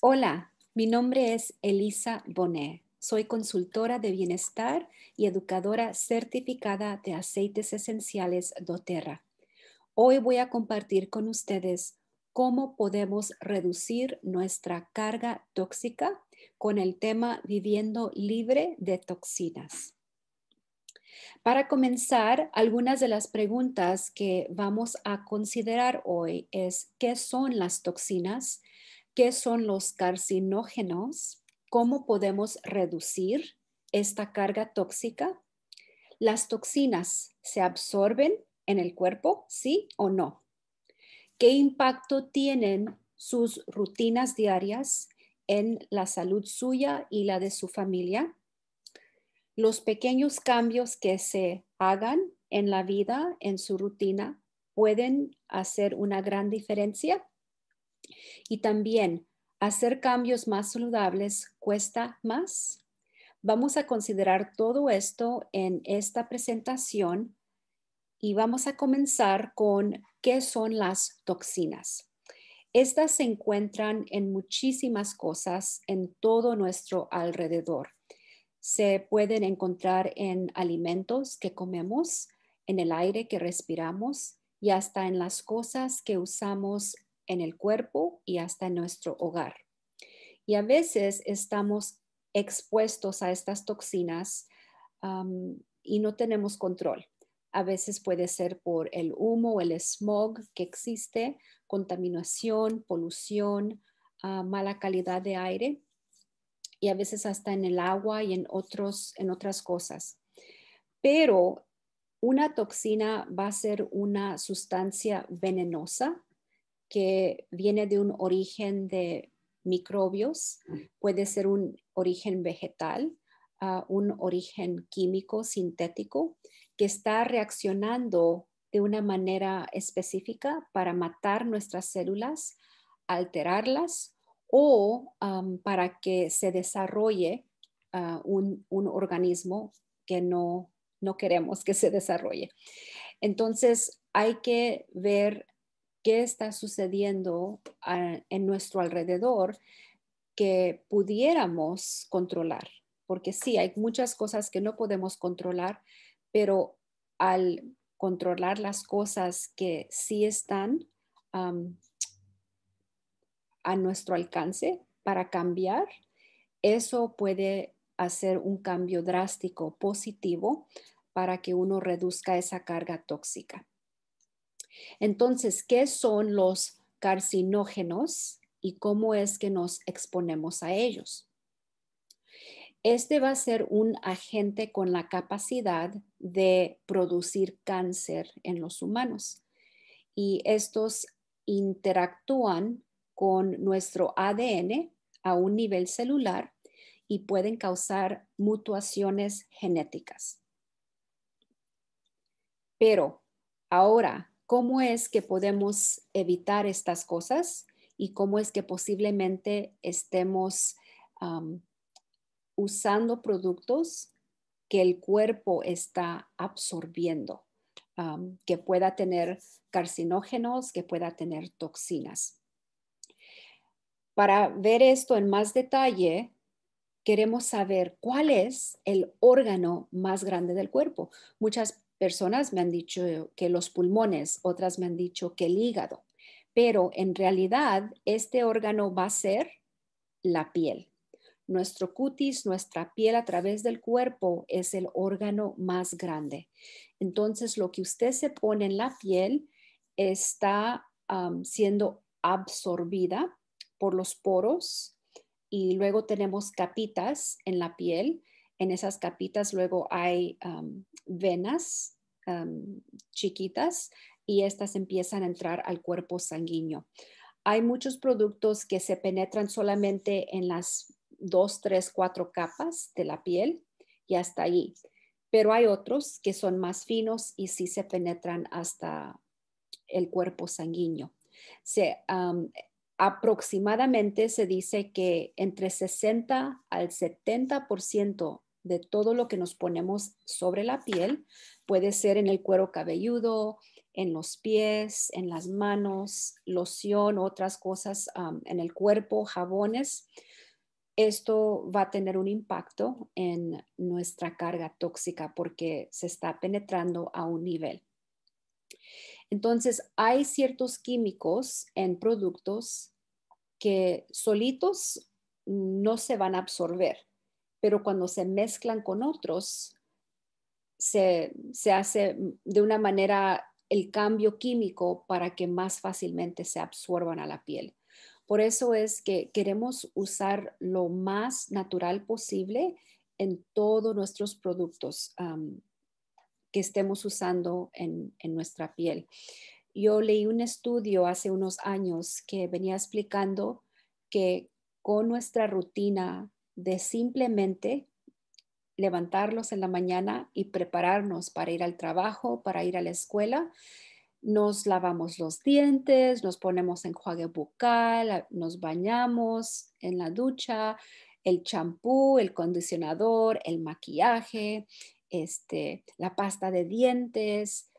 Hola, mi nombre es Elisa Bonet. Soy consultora de bienestar y educadora certificada de aceites esenciales doTERRA. Hoy voy a compartir con ustedes cómo podemos reducir nuestra carga tóxica con el tema viviendo libre de toxinas. Para comenzar, algunas de las preguntas que vamos a considerar hoy es qué son las toxinas, qué son los carcinógenos, cómo podemos reducir esta carga tóxica. ¿Las toxinas se absorben en el cuerpo, sí o no? ¿Qué impacto tienen sus rutinas diarias en la salud suya y la de su familia? Los pequeños cambios que se hagan en la vida, en su rutina, pueden hacer una gran diferencia. Y también hacer cambios más saludables cuesta más. Vamos a considerar todo esto en esta presentación y vamos a comenzar con qué son las toxinas. Estas se encuentran en muchísimas cosas en todo nuestro alrededor. Se pueden encontrar en alimentos que comemos, en el aire que respiramos y hasta en las cosas que usamos en el cuerpo y hasta en nuestro hogar. Y a veces estamos expuestos a estas toxinas y no tenemos control. A veces puede ser por el humo, el smog que existe, contaminación, polución, ah, mala calidad de aire y a veces hasta en el agua y en, otros, en otras cosas. Pero una toxina va a ser una sustancia venenosa que viene de un origen de microbios, mm. puede ser un origen vegetal, ah, un origen químico sintético, que está reaccionando de una manera específica para matar nuestras células, alterarlas o para que se desarrolle ah, un, organismo que no, no queremos que se desarrolle. Entonces, hay que ver qué está sucediendo en nuestro alrededor que pudiéramos controlar. Porque sí, hay muchas cosas que no podemos controlar, pero al controlar las cosas que sí están a nuestro alcance para cambiar, eso puede hacer un cambio drástico positivo para que uno reduzca esa carga tóxica. Entonces, ¿qué son los carcinógenos y cómo es que nos exponemos a ellos? Este va a ser un agente con la capacidad de producir cáncer en los humanos. Y estos interactúan con nuestro ADN a un nivel celular y pueden causar mutuaciones genéticas. Pero ahora, cómo es que podemos evitar estas cosas y cómo es que posiblemente estemos usando productos que el cuerpo está absorbiendo, que pueda tener carcinógenos, que pueda tener toxinas. Para ver esto en más detalle, queremos saber cuál es el órgano más grande del cuerpo. Muchas Personas me han dicho eh, que los pulmones, otras me han dicho que el hígado, pero en realidad este órgano va a ser la piel. Nuestro cutis, nuestra piel a través del cuerpo es el órgano más grande. Entonces, lo que usted se pone en la piel está siendo absorbida por los poros y luego tenemos capitas en la piel en esas capitas luego hay venas chiquitas y estas empiezan a entrar al cuerpo sanguíneo. Hay muchos productos que se penetran solamente en las dos, tres, cuatro capas de la piel y hasta ahí. Pero hay otros que son más finos y sí se penetran hasta el cuerpo sanguíneo. aproximadamente se dice que entre 60 al 70% de todo lo que nos ponemos sobre la piel. Puede ser en el cuero cabelludo, en los pies, en las manos, loción, otras cosas en el cuerpo, jabones. Esto va a tener un impacto en nuestra carga tóxica porque se está penetrando a un nivel. Entonces, hay ciertos químicos en productos que solitos no se van a absorber pero cuando se mezclan con otros, se, hace de una manera el cambio químico para que más fácilmente se absorban a la piel. Por eso es que queremos usar lo más natural posible en todos nuestros productos que estemos usando en, nuestra piel. Yo leí un estudio hace unos años que venía explicando que con nuestra rutina de simplemente levantarlos en la mañana y prepararnos para ir al trabajo, para ir a la escuela. Nos lavamos los dientes, nos ponemos enjuague bucal, nos bañamos en la ducha, el champú, el condicionador, el maquillaje, este, la pasta de dientes,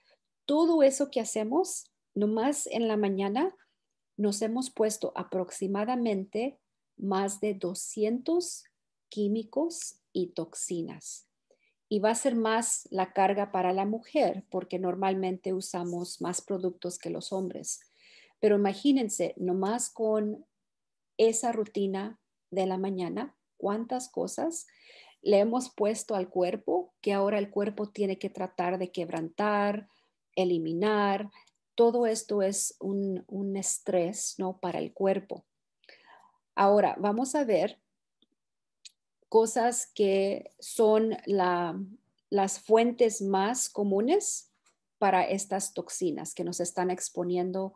todo eso que hacemos, nomás en la mañana nos hemos puesto aproximadamente más de 200 químicos y toxinas. Y va a ser más la carga para la mujer porque normalmente usamos más productos que los hombres. Pero imagínense, nomás con esa rutina de la mañana, cuántas cosas le hemos puesto al cuerpo que ahora el cuerpo tiene que tratar de quebrantar, eliminar. Todo esto es un, un estrés ¿no? para el cuerpo. Ahora, vamos a ver cosas que son las fuentes más comunes para estas toxinas que nos están exponiendo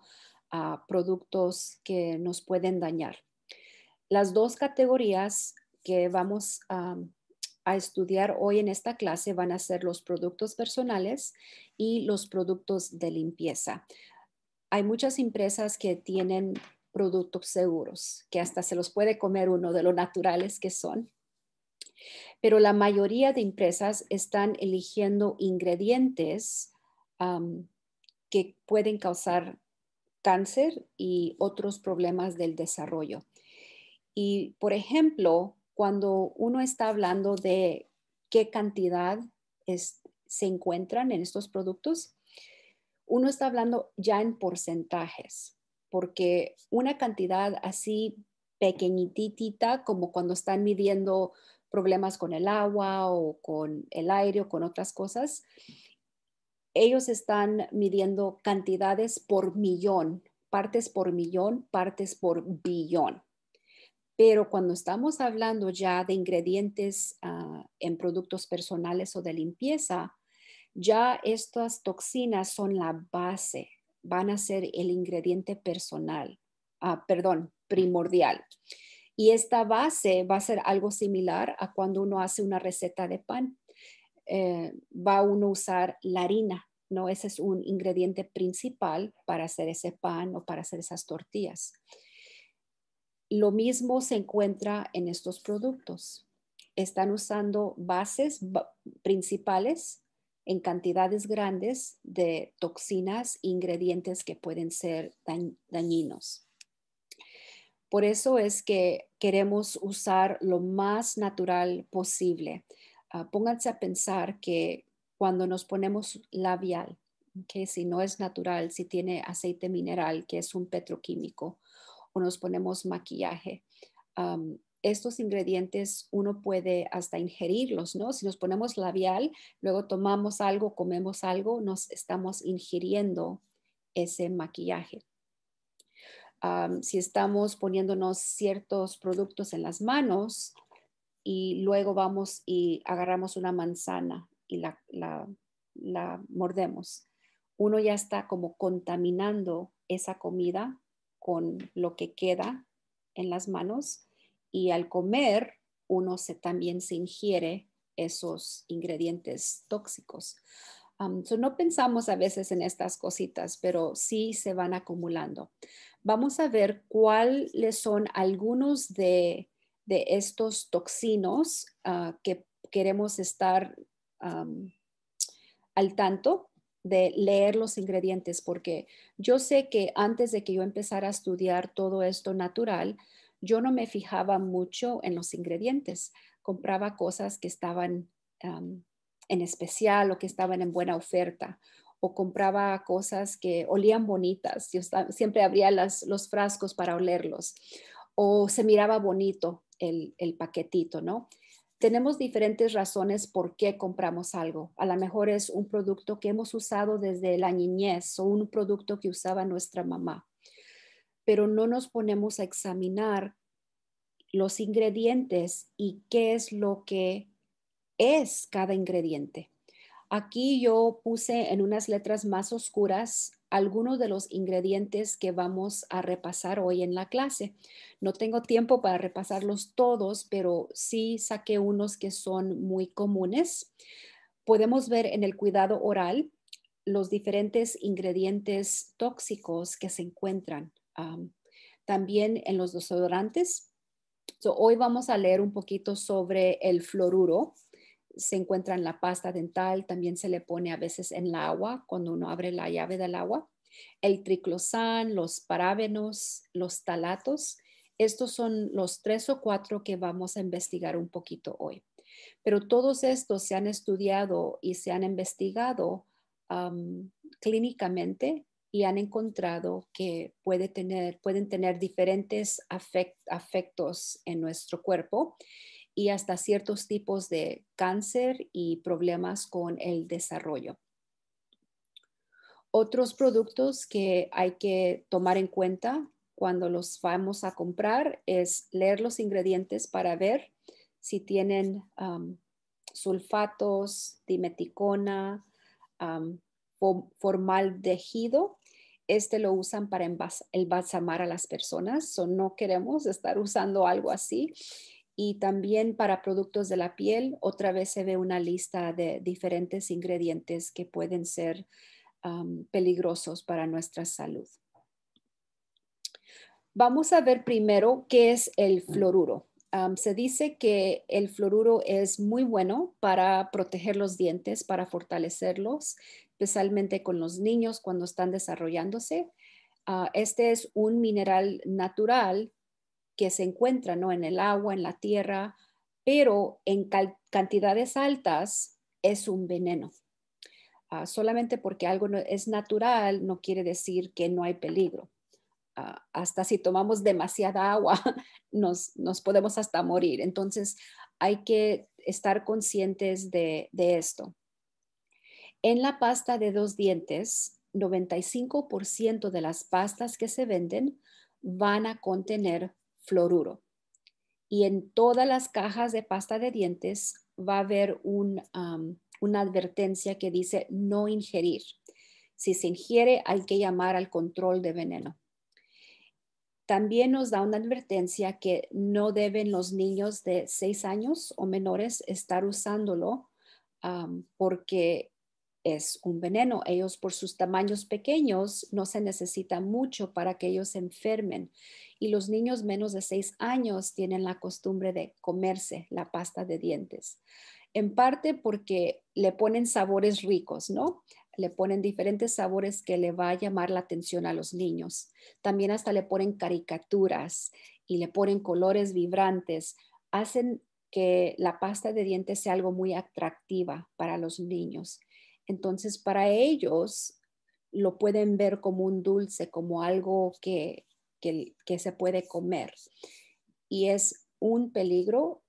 a productos que nos pueden dañar. Las dos categorías que vamos a, a estudiar hoy en esta clase van a ser los productos personales y los productos de limpieza. Hay muchas empresas que tienen productos seguros, que hasta se los puede comer uno de lo naturales que son. Pero la mayoría de empresas están eligiendo ingredientes que pueden causar cáncer y otros problemas del desarrollo. Y, por ejemplo, cuando uno está hablando de qué cantidad se encuentran en estos productos, uno está hablando ya en porcentajes, porque una cantidad así pequeñitita, como cuando están midiendo problemas con el agua o con el aire o con otras cosas, ellos están midiendo cantidades por millón, partes por millón, partes por billón. Pero cuando estamos hablando ya de ingredientes ah, en productos personales o de limpieza, ya estas toxinas son la base, van a ser el ingrediente personal, ah, perdón, primordial. Y esta base va a ser algo similar a cuando uno hace una receta de pan. Eh, va uno a usar la harina, ¿no? Ese es un ingrediente principal para hacer ese pan o para hacer esas tortillas. Lo mismo se encuentra en estos productos. Están usando bases principales en cantidades grandes de toxinas, ingredientes que pueden ser dañinos. Por eso es que queremos usar lo más natural posible. Ah, pónganse a pensar que cuando nos ponemos labial, que si no es natural, si tiene aceite mineral, que es un petroquímico, o nos ponemos maquillaje, estos ingredientes uno puede hasta ingerirlos, ¿no? Si nos ponemos labial, luego tomamos algo, comemos algo, nos estamos ingiriendo ese maquillaje si estamos poniéndonos ciertos productos en las manos y luego vamos y agarramos una manzana y la, la mordemos, uno ya está como contaminando esa comida con lo que queda en las manos y al comer uno se, también se ingiere esos ingredientes tóxicos no pensamos a veces en estas cositas, pero sí se van acumulando. Vamos a ver cuáles son algunos de, de estos toxinos ah, que queremos estar al tanto de leer los ingredientes, porque yo sé que antes de que yo empezara a estudiar todo esto natural, yo no me fijaba mucho en los ingredientes. Compraba cosas que estaban especial o que estaban en buena oferta o compraba cosas que olían bonitas. Yo siempre abría las, los frascos para olerlos o se miraba bonito el, el paquetito, ¿no? Tenemos diferentes razones por qué compramos algo. A lo mejor es un producto que hemos usado desde la niñez o un producto que usaba nuestra mamá, pero no nos ponemos a examinar los ingredientes y qué es lo que es cada ingrediente. Aquí yo puse en unas letras más oscuras algunos de los ingredientes que vamos a repasar hoy en la clase. No tengo tiempo para repasarlos todos, pero sí saqué unos que son muy comunes. Podemos ver en el cuidado oral los diferentes ingredientes tóxicos que se encuentran. también en los desodorantes. hoy vamos a leer un poquito sobre el fluoruro, se encuentra en la pasta dental, también se le pone a veces en el agua cuando uno abre la llave del agua. El triclosán los parábenos, los talatos, estos son los tres o cuatro que vamos a investigar un poquito hoy. Pero todos estos se han estudiado y se han investigado clínicamente y han encontrado que puede tener, pueden tener diferentes afectos en nuestro cuerpo y hasta ciertos tipos de cáncer y problemas con el desarrollo. Otros productos que hay que tomar en cuenta cuando los vamos a comprar es leer los ingredientes para ver si tienen sulfatos, dimeticona, formaldehído. tejido Este lo usan para embalsamar a las personas, so no queremos estar usando algo así y también para productos de la piel, otra vez se ve una lista de diferentes ingredientes que pueden ser peligrosos para nuestra salud. Vamos a ver primero qué es el fluoruro. se dice que el fluoruro es muy bueno para proteger los dientes, para fortalecerlos, especialmente con los niños cuando están desarrollándose. Ah, este es un mineral natural que se encuentra ¿no? en el agua, en la tierra, pero en cantidades altas es un veneno. Ah, solamente porque algo es natural no quiere decir que no hay peligro. Ah, hasta si tomamos demasiada agua, nos, podemos hasta morir. Entonces, hay que estar conscientes de, de esto. En la pasta de dos dientes, 95% de las pastas que se venden van a contener floruro Y en todas las cajas de pasta de dientes va a haber una advertencia que dice no ingerir. Si se ingiere, hay que llamar al control de veneno. También nos da una advertencia que no deben los niños de 6 años o menores estar usándolo porque es un veneno. Ellos por sus tamaños pequeños no se necesita mucho para que ellos enfermen. Y los niños menos de 6 años tienen la costumbre de comerse la pasta de dientes. En parte porque le ponen sabores ricos, ¿no? Le ponen diferentes sabores que le va a llamar la atención a los niños. También hasta le ponen caricaturas y le ponen colores vibrantes. Hacen que la pasta de dientes sea algo muy atractiva para los niños entonces, para ellos lo pueden ver como un dulce, como algo que, se puede comer. Y es un peligro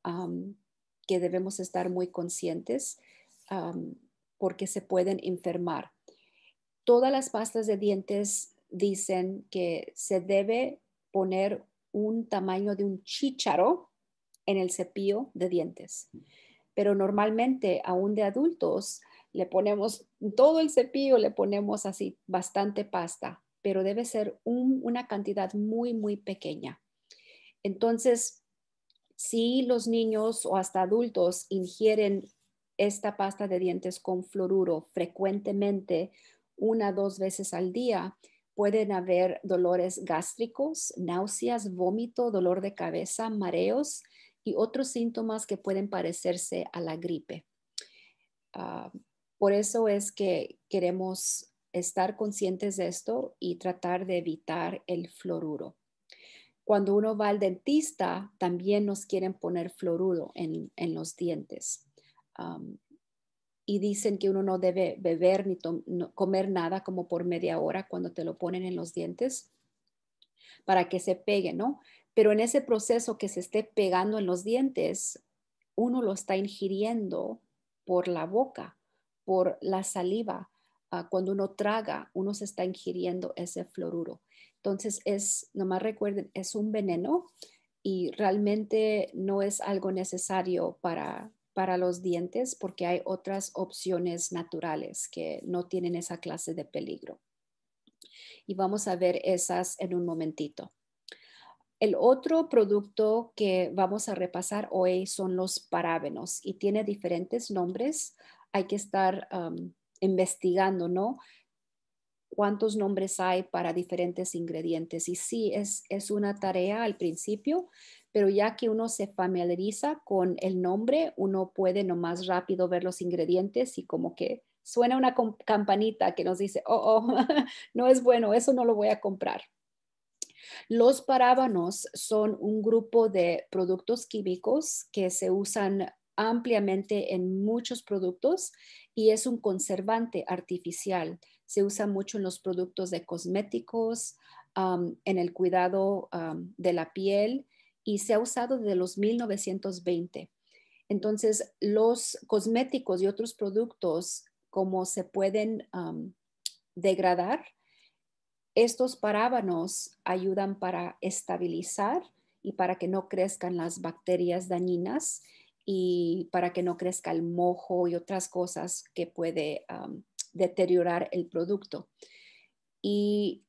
que debemos estar muy conscientes porque se pueden enfermar. Todas las pastas de dientes dicen que se debe poner un tamaño de un chícharo en el cepillo de dientes. Pero normalmente, aún de adultos, le ponemos todo el cepillo, le ponemos así bastante pasta, pero debe ser una cantidad muy, muy pequeña. Entonces, si los niños o hasta adultos ingieren esta pasta de dientes con fluoruro frecuentemente, una dos veces al día, pueden haber dolores gástricos, náuseas, vómito, dolor de cabeza, mareos y otros síntomas que pueden parecerse a la gripe. Ah, por eso es que queremos estar conscientes de esto y tratar de evitar el fluoruro. Cuando uno va al dentista, también nos quieren poner fluoruro en, los dientes. y dicen que uno no debe beber ni comer nada como por media hora cuando te lo ponen en los dientes para que se pegue, ¿no? Pero en ese proceso que se esté pegando en los dientes, uno lo está ingiriendo por la boca por la saliva. Ah, cuando uno traga, uno se está ingiriendo ese fluoruro. Entonces, es, nomás recuerden, es un veneno y realmente no es algo necesario para, para los dientes porque hay otras opciones naturales que no tienen esa clase de peligro. Y vamos a ver esas en un momentito. El otro producto que vamos a repasar hoy son los parábenos y tiene diferentes nombres hay que estar um, investigando, ¿no? cuántos nombres hay para diferentes ingredientes. Y sí, es, es una tarea al principio, pero ya que uno se familiariza con el nombre, uno puede nomás rápido ver los ingredientes y como que suena una campanita que nos dice, oh, oh, no es bueno, eso no lo voy a comprar. Los parábanos son un grupo de productos químicos que se usan ampliamente en muchos productos y es un conservante artificial. Se usa mucho en los productos de cosméticos, en el cuidado de la piel y se ha usado desde los 1920. Entonces, los cosméticos y otros productos, como se pueden degradar, estos parábanos ayudan para estabilizar y para que no crezcan las bacterias dañinas y para que no crezca el mojo y otras cosas que puede deteriorar el producto. Y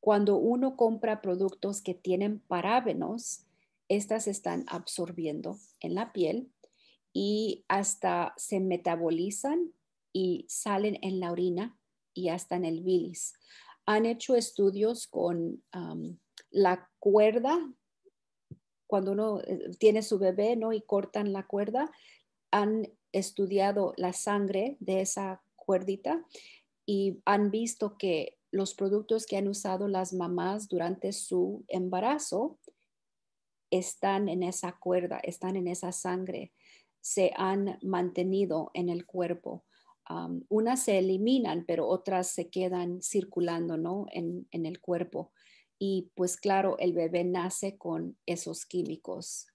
cuando uno compra productos que tienen parábenos, estas están absorbiendo en la piel y hasta se metabolizan y salen en la orina y hasta en el bilis. Han hecho estudios con la cuerda cuando uno eh, tiene su bebé ¿no? y cortan la cuerda, han estudiado la sangre de esa cuerdita y han visto que los productos que han usado las mamás durante su embarazo están en esa cuerda, están en esa sangre, se han mantenido en el cuerpo. unas se eliminan, pero otras se quedan circulando ¿no? en el cuerpo y pues claro, el bebé nace con esos químicos.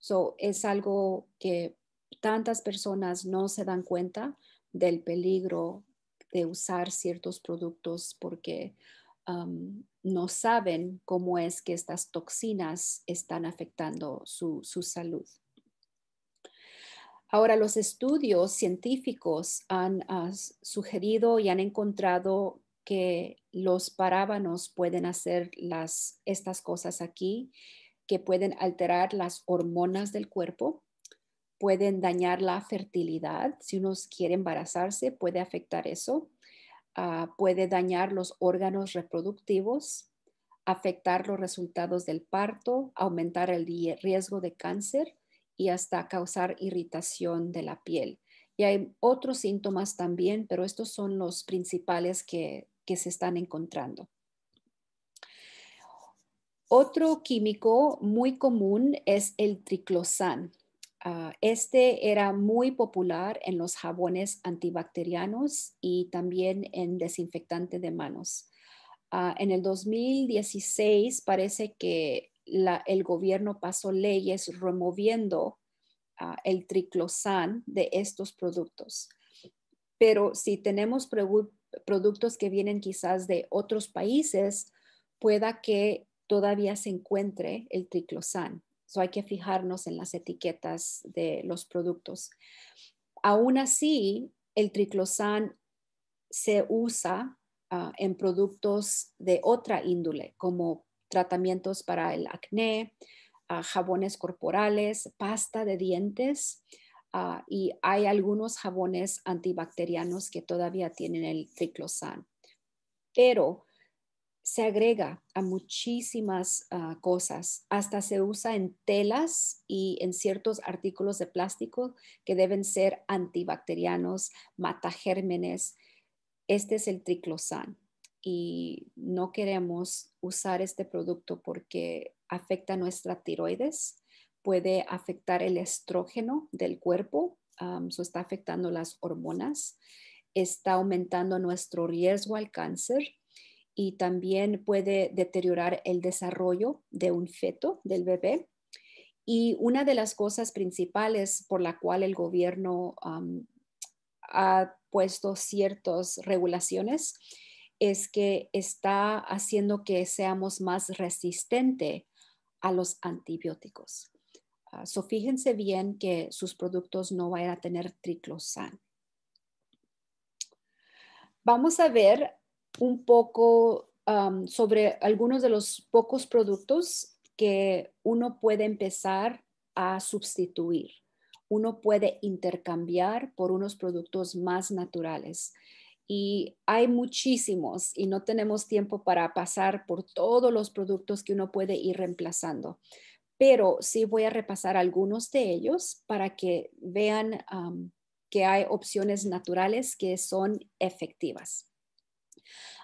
so es algo que tantas personas no se dan cuenta del peligro de usar ciertos productos porque no saben cómo es que estas toxinas están afectando su, salud. Ahora, los estudios científicos han sugerido y han encontrado que los parábanos pueden hacer las, estas cosas aquí, que pueden alterar las hormonas del cuerpo, pueden dañar la fertilidad. Si uno quiere embarazarse, puede afectar eso. Ah, puede dañar los órganos reproductivos, afectar los resultados del parto, aumentar el riesgo de cáncer y hasta causar irritación de la piel. Y hay otros síntomas también, pero estos son los principales que que se están encontrando. Otro químico muy común es el triclosan. Ah, este era muy popular en los jabones antibacterianos y también en desinfectante de manos. Ah, en el 2016 parece que el gobierno pasó leyes removiendo ah, el triclosan de estos productos. Pero si tenemos productos que vienen quizás de otros países, pueda que todavía se encuentre el triclosan. So hay que fijarnos en las etiquetas de los productos. Aún así, el triclosan se usa ah, en productos de otra índole, como tratamientos para el acné, ah, jabones corporales, pasta de dientes Ah, y hay algunos jabones antibacterianos que todavía tienen el triclosan. Pero se agrega a muchísimas ah, cosas, hasta se usa en telas y en ciertos artículos de plástico que deben ser antibacterianos, matagérmenes. Este es el triclosan y no queremos usar este producto porque afecta nuestra tiroides puede afectar el estrógeno del cuerpo, eso está afectando las hormonas, está aumentando nuestro riesgo al cáncer y también puede deteriorar el desarrollo de un feto, del bebé. Y una de las cosas principales por la cual el gobierno ha puesto ciertas regulaciones es que está haciendo que seamos más resistentes a los antibióticos. Ah, fíjense bien que sus productos no van a tener triclosan. Vamos a ver un poco sobre algunos de los pocos productos que uno puede empezar a sustituir. Uno puede intercambiar por unos productos más naturales. Y hay muchísimos y no tenemos tiempo para pasar por todos los productos que uno puede ir reemplazando pero sí voy a repasar algunos de ellos para que vean que hay opciones naturales que son efectivas.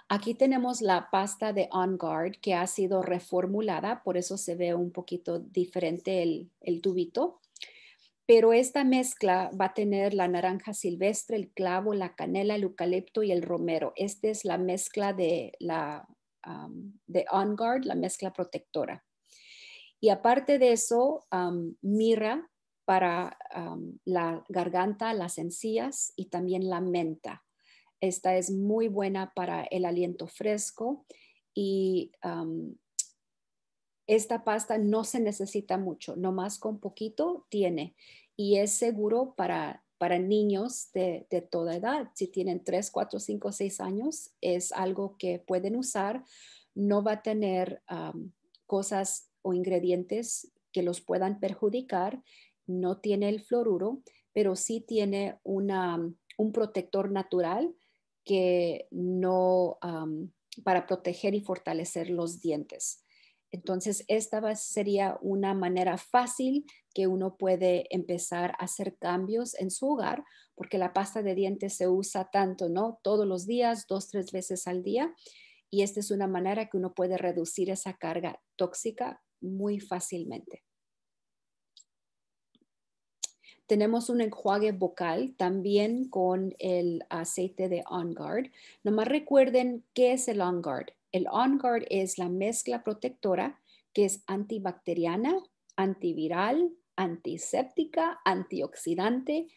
Aquí tenemos la pasta de On Guard que ha sido reformulada, por eso se ve un poquito diferente el, tubito. Pero esta mezcla va a tener la naranja silvestre, el clavo, la canela, el eucalipto y el romero. Esta es la mezcla de, la, de On Guard, la mezcla protectora. Y aparte de eso, mirra para la garganta, las encías y también la menta. Esta es muy buena para el aliento fresco y esta pasta no se necesita mucho, nomás con poquito tiene y es seguro para, para niños de, toda edad. Si tienen 3, 4, 5, 6 años, es algo que pueden usar. No va a tener cosas o ingredientes que los puedan perjudicar. No tiene el fluoruro, pero sí tiene una, um, un protector natural que no um, para proteger y fortalecer los dientes. Entonces, esta sería una manera fácil que uno puede empezar a hacer cambios en su hogar, porque la pasta de dientes se usa tanto, ¿no? Todos los días, dos, tres veces al día. Y esta es una manera que uno puede reducir esa carga tóxica muy fácilmente. Tenemos un enjuague vocal también con el aceite de On Guard. Nomás recuerden qué es el On Guard. El On Guard es la mezcla protectora que es antibacteriana, antiviral, antiséptica, antioxidante.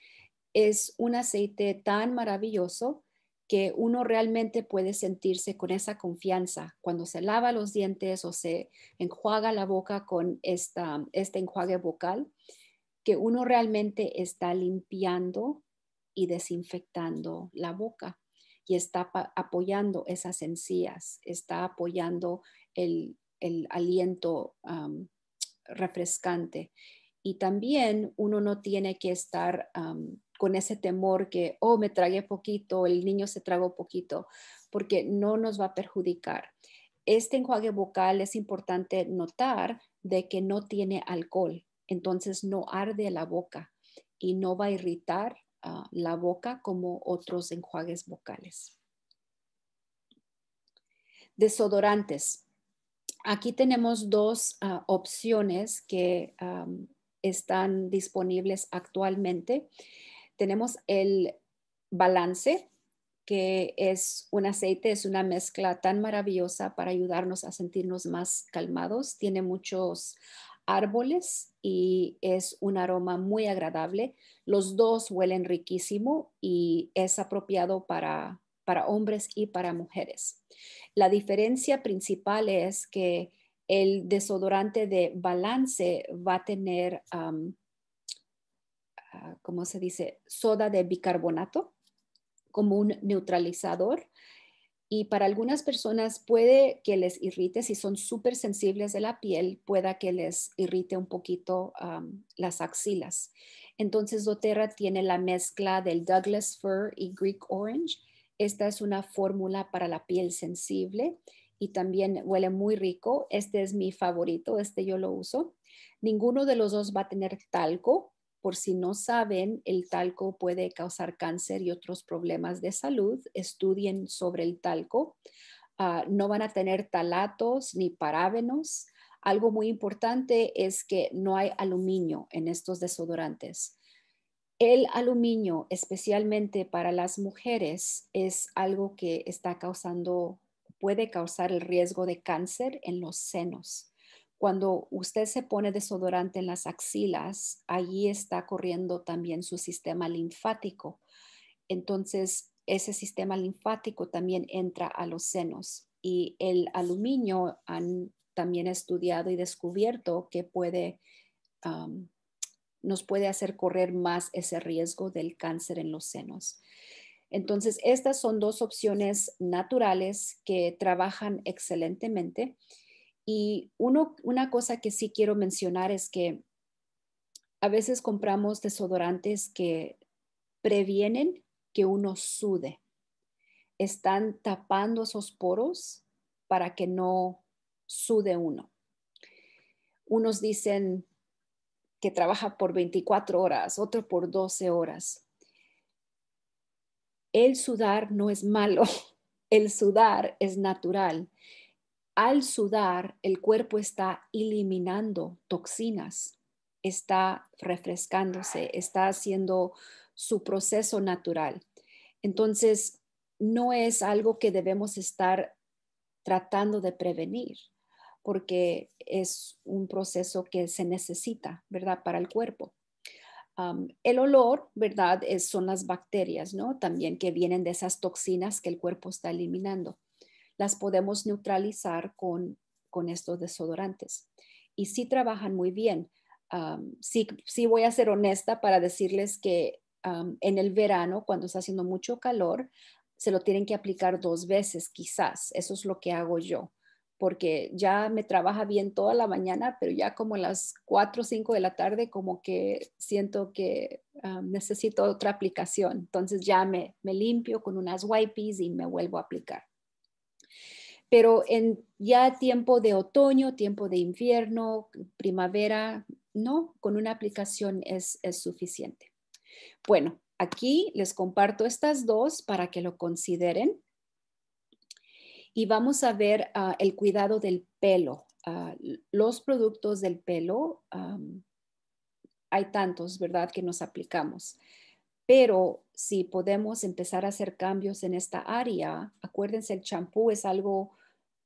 Es un aceite tan maravilloso que uno realmente puede sentirse con esa confianza cuando se lava los dientes o se enjuaga la boca con esta, este enjuague vocal, que uno realmente está limpiando y desinfectando la boca y está apoyando esas encías, está apoyando el, aliento refrescante. Y también uno no tiene que estar con ese temor que, oh, me tragué poquito, el niño se tragó poquito, porque no nos va a perjudicar. Este enjuague vocal es importante notar de que no tiene alcohol, entonces no arde la boca y no va a irritar ah, la boca como otros enjuagues vocales. Desodorantes. Aquí tenemos dos ah, opciones que están disponibles actualmente tenemos el balance, que es un aceite, es una mezcla tan maravillosa para ayudarnos a sentirnos más calmados. Tiene muchos árboles y es un aroma muy agradable. Los dos huelen riquísimo y es apropiado para, para hombres y para mujeres. La diferencia principal es que el desodorante de balance va a tener Ah, ¿cómo se dice? Soda de bicarbonato como un neutralizador. Y para algunas personas puede que les irrite, si son súper sensibles de la piel, pueda que les irrite un poquito las axilas. Entonces, doTERRA tiene la mezcla del Douglas Fir y Greek Orange. Esta es una fórmula para la piel sensible y también huele muy rico. Este es mi favorito, este yo lo uso. Ninguno de los dos va a tener talco, por si no saben, el talco puede causar cáncer y otros problemas de salud. Estudien sobre el talco. Ah, no van a tener talatos ni parávenos. Algo muy importante es que no hay aluminio en estos desodorantes. El aluminio, especialmente para las mujeres, es algo que está causando, puede causar el riesgo de cáncer en los senos. Cuando usted se pone desodorante en las axilas, allí está corriendo también su sistema linfático. Entonces, ese sistema linfático también entra a los senos y el aluminio han también estudiado y descubierto que puede, nos puede hacer correr más ese riesgo del cáncer en los senos. Entonces, estas son dos opciones naturales que trabajan excelentemente y uno, una cosa que sí quiero mencionar es que a veces compramos desodorantes que previenen que uno sude. Están tapando esos poros para que no sude uno. Unos dicen que trabaja por 24 horas, otro por 12 horas. El sudar no es malo, el sudar es natural al sudar, el cuerpo está eliminando toxinas, está refrescándose, está haciendo su proceso natural. Entonces, no es algo que debemos estar tratando de prevenir, porque es un proceso que se necesita, ¿verdad?, para el cuerpo. el olor, ¿verdad?, son las bacterias, ¿no? También que vienen de esas toxinas que el cuerpo está eliminando las podemos neutralizar con, con estos desodorantes. Y sí trabajan muy bien. sí, sí voy a ser honesta para decirles que en el verano, cuando está haciendo mucho calor, se lo tienen que aplicar dos veces, quizás. Eso es lo que hago yo porque ya me trabaja bien toda la mañana, pero ya como a las 4 o 5 de la tarde como que siento que necesito otra aplicación. Entonces ya me, me limpio con unas wipes y me vuelvo a aplicar pero en ya tiempo de otoño, tiempo de invierno, primavera, no, con una aplicación es, es suficiente. Bueno, aquí les comparto estas dos para que lo consideren. Y vamos a ver ah, el cuidado del pelo, ah, los productos del pelo. Ah, hay tantos, ¿verdad?, que nos aplicamos. Pero si podemos empezar a hacer cambios en esta área, acuérdense, el champú es algo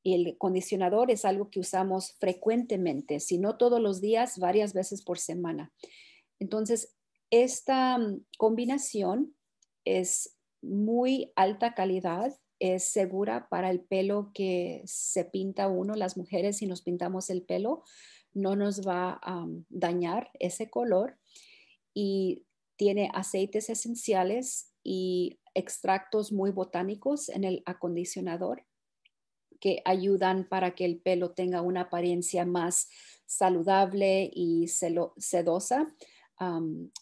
el acondicionador es algo que usamos frecuentemente, si no todos los días, varias veces por semana. Entonces, esta mm, combinación es muy alta calidad, es segura para el pelo que se pinta uno, las mujeres si nos pintamos el pelo, no nos va a mm, dañar ese color y tiene aceites esenciales y extractos muy botánicos en el acondicionador que ayudan para que el pelo tenga una apariencia más saludable y sedosa.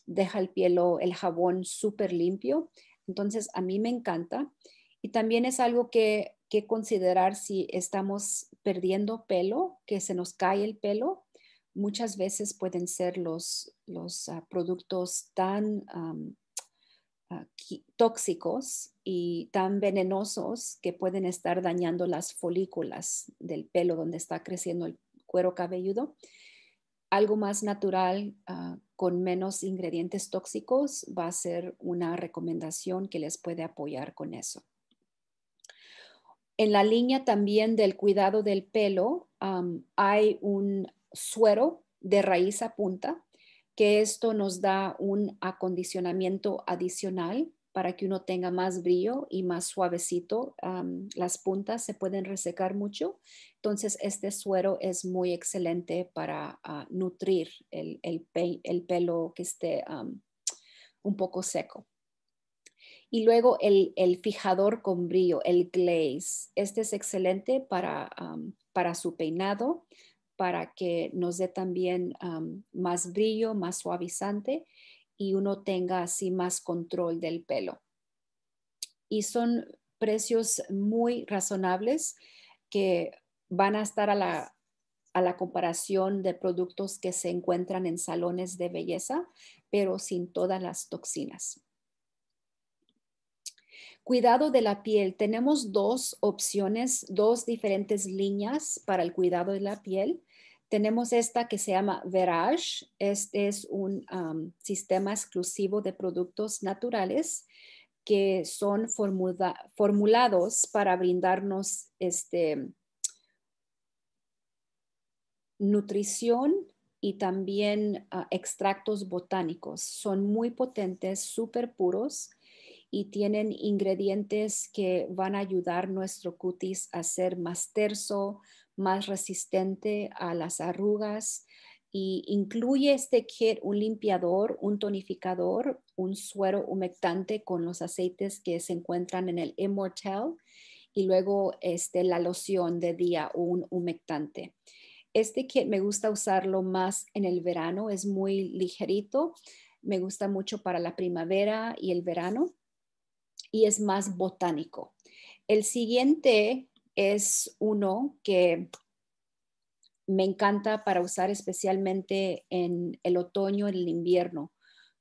deja el pelo, el jabón súper limpio. Entonces, a mí me encanta. Y también es algo que, considerar si estamos perdiendo pelo, que se nos cae el pelo. Muchas veces pueden ser los, los ah, productos tan tóxicos y tan venenosos que pueden estar dañando las folículas del pelo donde está creciendo el cuero cabelludo. Algo más natural ah, con menos ingredientes tóxicos va a ser una recomendación que les puede apoyar con eso. En la línea también del cuidado del pelo hay un suero de raíz a punta que esto nos da un acondicionamiento adicional para que uno tenga más brillo y más suavecito. las puntas se pueden resecar mucho, entonces este suero es muy excelente para ah, nutrir el, pelo que esté un poco seco. Y luego el, fijador con brillo, el glaze. Este es excelente para su peinado, para que nos dé también más brillo, más suavizante y uno tenga así más control del pelo. Y son precios muy razonables que van a estar a la, a la comparación de productos que se encuentran en salones de belleza, pero sin todas las toxinas. Cuidado de la piel. Tenemos dos opciones, dos diferentes líneas para el cuidado de la piel. Tenemos esta que se llama Verage. Este es un sistema exclusivo de productos naturales que son formulados para brindarnos este, nutrición y también ah, extractos botánicos. Son muy potentes, súper puros y tienen ingredientes que van a ayudar nuestro cutis a ser más terso, más resistente a las arrugas. Y incluye este kit un limpiador, un tonificador, un suero humectante con los aceites que se encuentran en el Immortel y luego este, la loción de día un humectante. Este kit me gusta usarlo más en el verano, es muy ligerito, me gusta mucho para la primavera y el verano y es más botánico. El siguiente es uno que me encanta para usar especialmente en el otoño, en el invierno,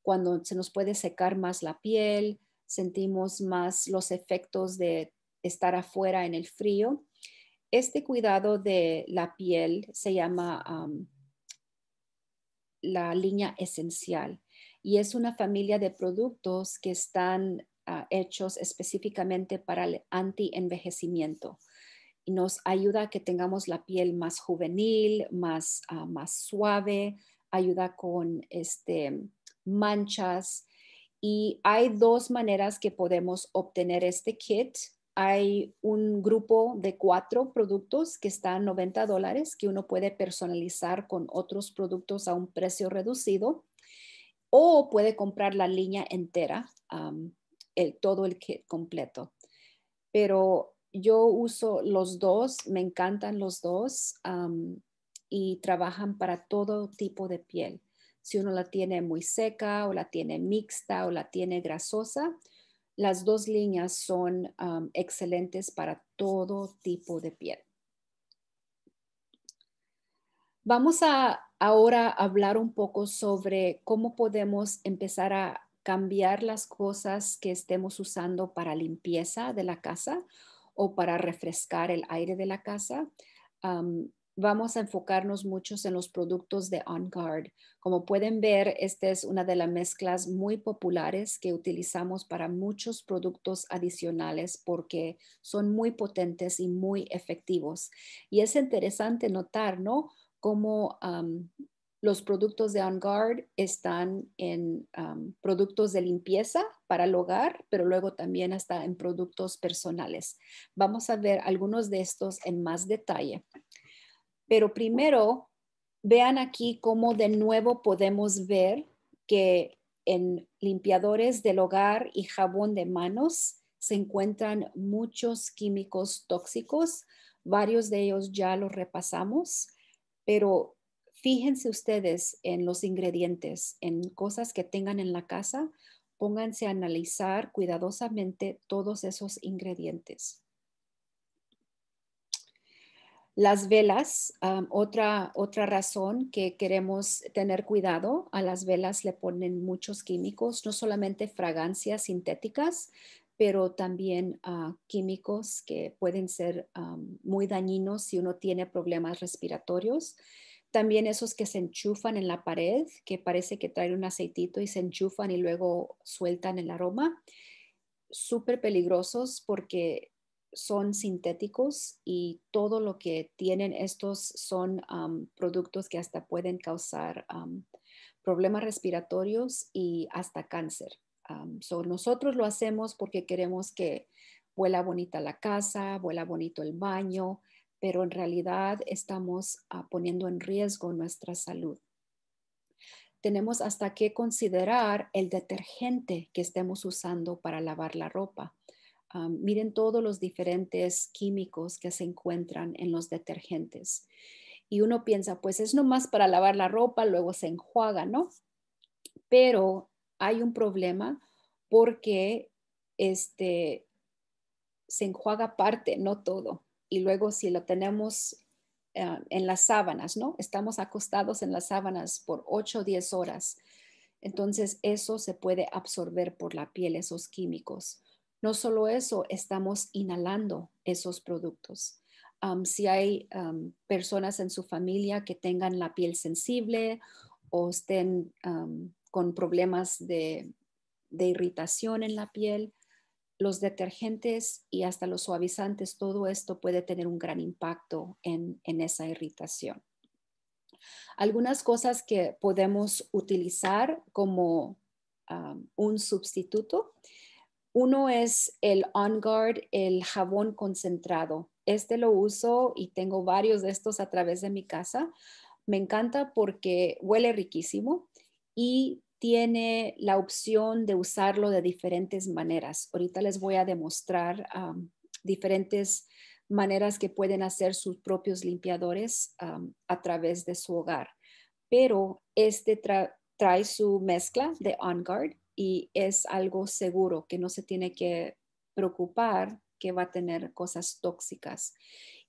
cuando se nos puede secar más la piel, sentimos más los efectos de estar afuera en el frío. Este cuidado de la piel se llama la línea esencial y es una familia de productos que están Ah, hechos específicamente para el anti-envejecimiento. Y nos ayuda a que tengamos la piel más juvenil, más, ah, más suave, ayuda con este, manchas. Y hay dos maneras que podemos obtener este kit. Hay un grupo de cuatro productos que están a 90 dólares que uno puede personalizar con otros productos a un precio reducido o puede comprar la línea entera el, todo el kit completo. Pero yo uso los dos, me encantan los dos y trabajan para todo tipo de piel. Si uno la tiene muy seca o la tiene mixta o la tiene grasosa, las dos líneas son excelentes para todo tipo de piel. Vamos a ahora hablar un poco sobre cómo podemos empezar a cambiar las cosas que estemos usando para limpieza de la casa o para refrescar el aire de la casa. vamos a enfocarnos muchos en los productos de On Guard. Como pueden ver, esta es una de las mezclas muy populares que utilizamos para muchos productos adicionales porque son muy potentes y muy efectivos. Y es interesante notar, ¿no? Cómo los productos de On Guard están en um, productos de limpieza para el hogar, pero luego también hasta en productos personales. Vamos a ver algunos de estos en más detalle. Pero primero, vean aquí cómo de nuevo podemos ver que en limpiadores del hogar y jabón de manos se encuentran muchos químicos tóxicos. Varios de ellos ya los repasamos, pero Fíjense ustedes en los ingredientes, en cosas que tengan en la casa. Pónganse a analizar cuidadosamente todos esos ingredientes. Las velas, otra, otra razón que queremos tener cuidado, a las velas le ponen muchos químicos, no solamente fragancias sintéticas, pero también ah, químicos que pueden ser muy dañinos si uno tiene problemas respiratorios. También esos que se enchufan en la pared, que parece que traen un aceitito y se enchufan y luego sueltan el aroma. Súper peligrosos porque son sintéticos y todo lo que tienen estos son productos que hasta pueden causar problemas respiratorios y hasta cáncer. nosotros lo hacemos porque queremos que vuela bonita la casa, vuela bonito el baño, pero en realidad estamos ah, poniendo en riesgo nuestra salud. Tenemos hasta que considerar el detergente que estemos usando para lavar la ropa. Ah, miren todos los diferentes químicos que se encuentran en los detergentes. Y uno piensa, pues es nomás para lavar la ropa, luego se enjuaga, ¿no? Pero hay un problema porque este, se enjuaga parte, no todo y luego si lo tenemos eh, en las sábanas, ¿no? Estamos acostados en las sábanas por 8 o 10 horas. Entonces eso se puede absorber por la piel, esos químicos. No solo eso, estamos inhalando esos productos. Um, si hay um, personas en su familia que tengan la piel sensible o estén um, con problemas de, irritación en la piel, los detergentes y hasta los suavizantes, todo esto puede tener un gran impacto en, esa irritación. Algunas cosas que podemos utilizar como ah, un sustituto. Uno es el On Guard, el jabón concentrado. Este lo uso y tengo varios de estos a través de mi casa. Me encanta porque huele riquísimo y tiene la opción de usarlo de diferentes maneras. Ahorita les voy a demostrar diferentes maneras que pueden hacer sus propios limpiadores a través de su hogar. Pero este trae su mezcla de Guard y es algo seguro que no se tiene que preocupar que va a tener cosas tóxicas.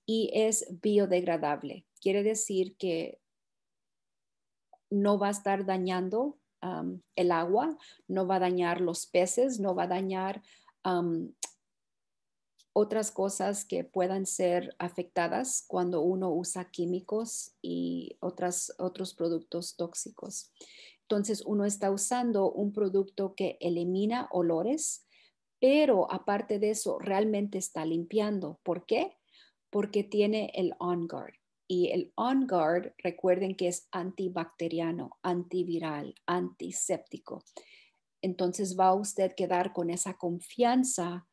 Y es biodegradable. Quiere decir que no va a estar dañando el agua, no va a dañar los peces, no va a dañar otras cosas que puedan ser afectadas cuando uno usa químicos y otros productos tóxicos. Entonces uno está usando un producto que elimina olores, pero aparte de eso realmente está limpiando. ¿Por qué? Porque tiene el on guard y el On Guard, recuerden que es antibacteriano, antiviral, antiséptico. Entonces va usted a quedar con esa confianza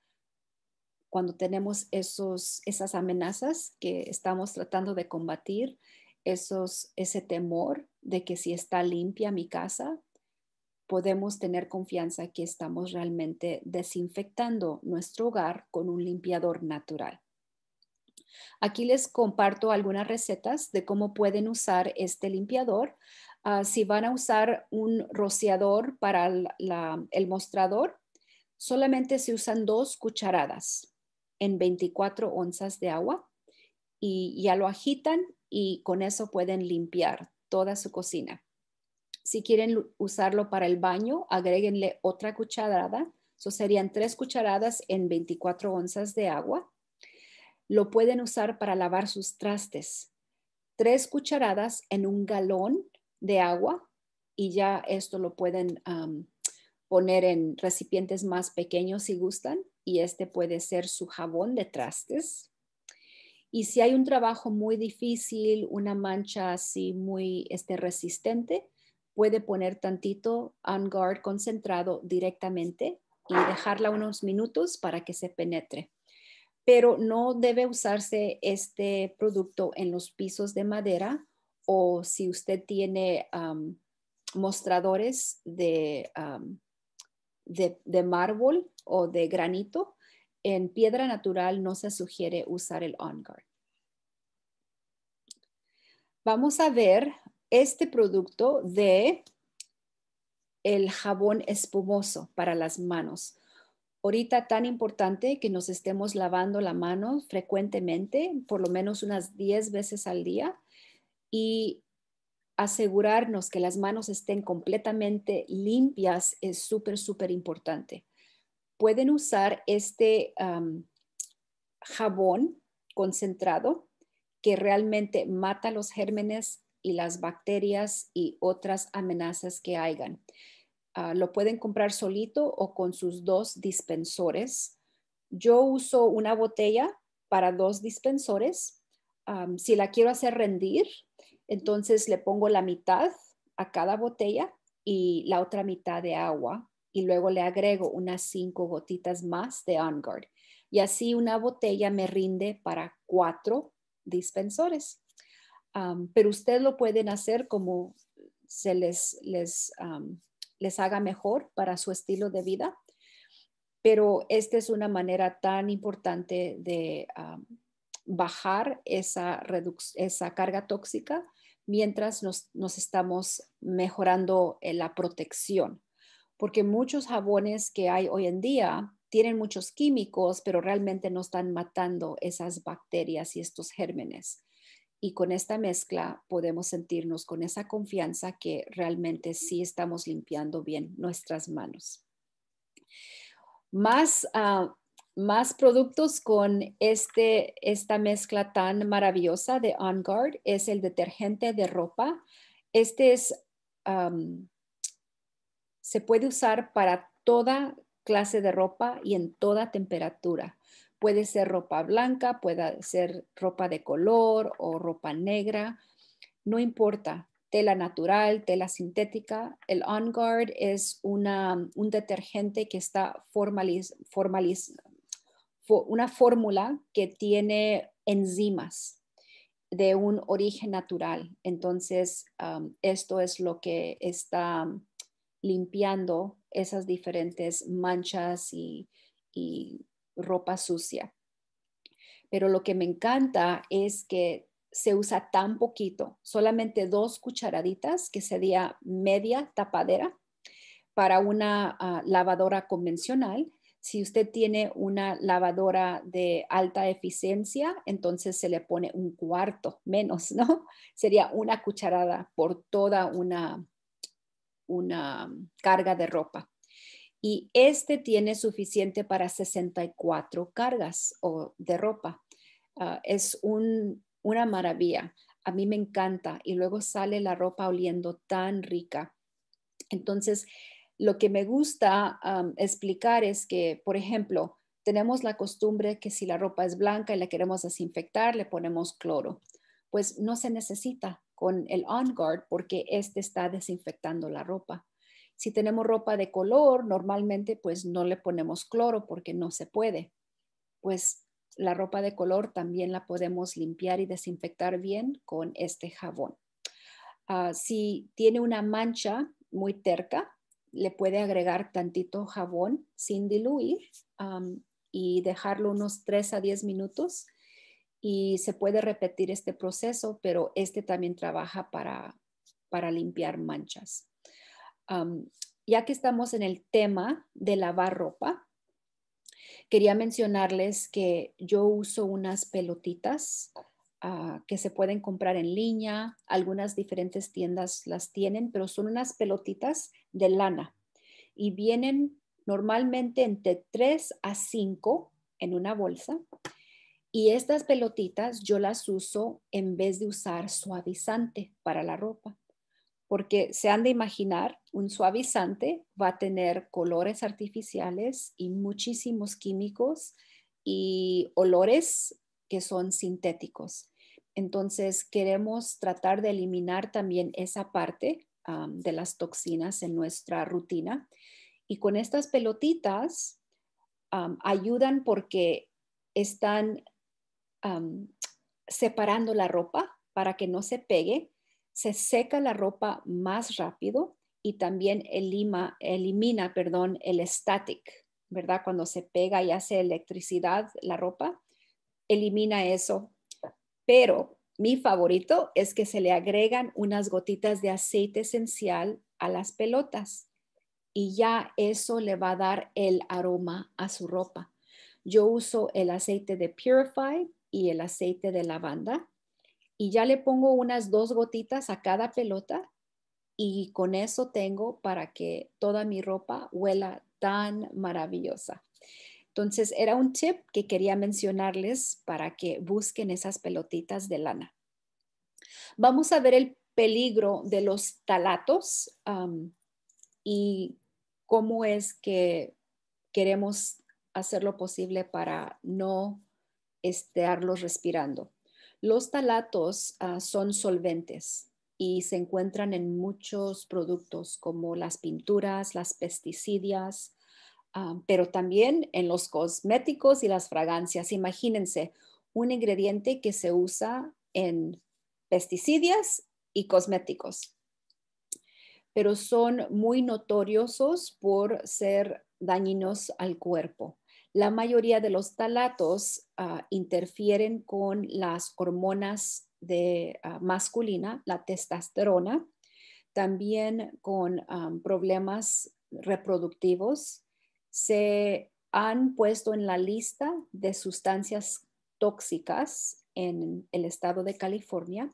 cuando tenemos esos, esas amenazas que estamos tratando de combatir, ese temor de que si está limpia mi casa, podemos tener confianza que estamos realmente desinfectando nuestro hogar con un limpiador natural. Aquí les comparto algunas recetas de cómo pueden usar este limpiador. Ah, si van a usar un rociador para el mostrador, solamente se usan dos cucharadas en 24 onzas de agua y ya lo agitan y con eso pueden limpiar toda su cocina. Si quieren usarlo para el baño, agréguenle otra cucharada. Eso serían tres cucharadas en 24 onzas de agua. Lo pueden usar para lavar sus trastes. Tres cucharadas en un galón de agua y ya esto lo pueden poner en recipientes más pequeños si gustan y este puede ser su jabón de trastes. Y si hay un trabajo muy difícil, una mancha así muy este, resistente, puede poner tantito On Guard concentrado directamente y dejarla unos minutos para que se penetre pero no debe usarse este producto en los pisos de madera o si usted tiene mostradores de, mármol o de granito, en piedra natural no se sugiere usar el On Guard. Vamos a ver este producto de el jabón espumoso para las manos ahorita tan importante que nos estemos lavando la mano frecuentemente, por lo menos unas 10 veces al día, y asegurarnos que las manos estén completamente limpias es súper, súper importante. Pueden usar este jabón concentrado que realmente mata los gérmenes y las bacterias y otras amenazas que hayan. Ah, lo pueden comprar solito o con sus dos dispensores. Yo uso una botella para dos dispensores. si la quiero hacer rendir, entonces le pongo la mitad a cada botella y la otra mitad de agua y luego le agrego unas cinco gotitas más de Guard. Y así una botella me rinde para cuatro dispensores. pero ustedes lo pueden hacer como se les, les les haga mejor para su estilo de vida. Pero esta es una manera tan importante de ah, bajar esa, carga tóxica mientras nos, nos estamos mejorando la protección. Porque muchos jabones que hay hoy en día tienen muchos químicos, pero realmente no están matando esas bacterias y estos gérmenes y con esta mezcla podemos sentirnos con esa confianza que realmente sí estamos limpiando bien nuestras manos. Más, ah, más productos con este, esta mezcla tan maravillosa de On Guard es el detergente de ropa. Este es, se puede usar para toda clase de ropa y en toda temperatura. Puede ser ropa blanca, puede ser ropa de color o ropa negra, no importa, tela natural, tela sintética. El On Guard es una, un detergente que está formaliz, una fórmula que tiene enzimas de un origen natural. Entonces, esto es lo que está limpiando esas diferentes manchas y ropa sucia. Pero lo que me encanta es que se usa tan poquito, solamente dos cucharaditas, que sería media tapadera para una ah, lavadora convencional. Si usted tiene una lavadora de alta eficiencia, entonces se le pone un cuarto menos, ¿no? Sería una cucharada por toda una, una carga de ropa y este tiene suficiente para 64 cargas o de ropa. Ah, es una maravilla. A mí me encanta y luego sale la ropa oliendo tan rica. Entonces, lo que me gusta ah, explicar es que, por ejemplo, tenemos la costumbre que si la ropa es blanca y la queremos desinfectar, le ponemos cloro. Pues no se necesita con el On Guard porque este está desinfectando la ropa. Si tenemos ropa de color, normalmente pues no le ponemos cloro porque no se puede. Pues la ropa de color también la podemos limpiar y desinfectar bien con este jabón. Ah, si tiene una mancha muy terca, le puede agregar tantito jabón sin diluir y dejarlo unos 3 a 10 minutos y se puede repetir este proceso, pero este también trabaja para, para limpiar manchas ya que estamos en el tema de lavar ropa, quería mencionarles que yo uso unas pelotitas ah, que se pueden comprar en línea. Algunas diferentes tiendas las tienen, pero son unas pelotitas de lana y vienen normalmente entre 3 a 5 en una bolsa. Y estas pelotitas yo las uso en vez de usar suavizante para la ropa porque se han de imaginar, un suavizante va a tener colores artificiales y muchísimos químicos y olores que son sintéticos. Entonces, queremos tratar de eliminar también esa parte de las toxinas en nuestra rutina. Y con estas pelotitas ayudan porque están separando la ropa para que no se pegue se seca la ropa más rápido y también elima, elimina perdón, el static, ¿verdad? Cuando se pega y hace electricidad la ropa, elimina eso. Pero mi favorito es que se le agregan unas gotitas de aceite esencial a las pelotas y ya eso le va a dar el aroma a su ropa. Yo uso el aceite de Purify y el aceite de lavanda y ya le pongo unas dos gotitas a cada pelota y con eso tengo para que toda mi ropa huela tan maravillosa. Entonces era un tip que quería mencionarles para que busquen esas pelotitas de lana. Vamos a ver el peligro de los talatos um, y cómo es que queremos hacer lo posible para no estearlos respirando. Los talatos ah, son solventes y se encuentran en muchos productos como las pinturas, las pesticidas, ah, pero también en los cosméticos y las fragancias. Imagínense un ingrediente que se usa en pesticidas y cosméticos, pero son muy notoriosos por ser dañinos al cuerpo. La mayoría de los talatos ah, interfieren con las hormonas de, ah, masculina, la testosterona, también con ah, problemas reproductivos. Se han puesto en la lista de sustancias tóxicas en el estado de California.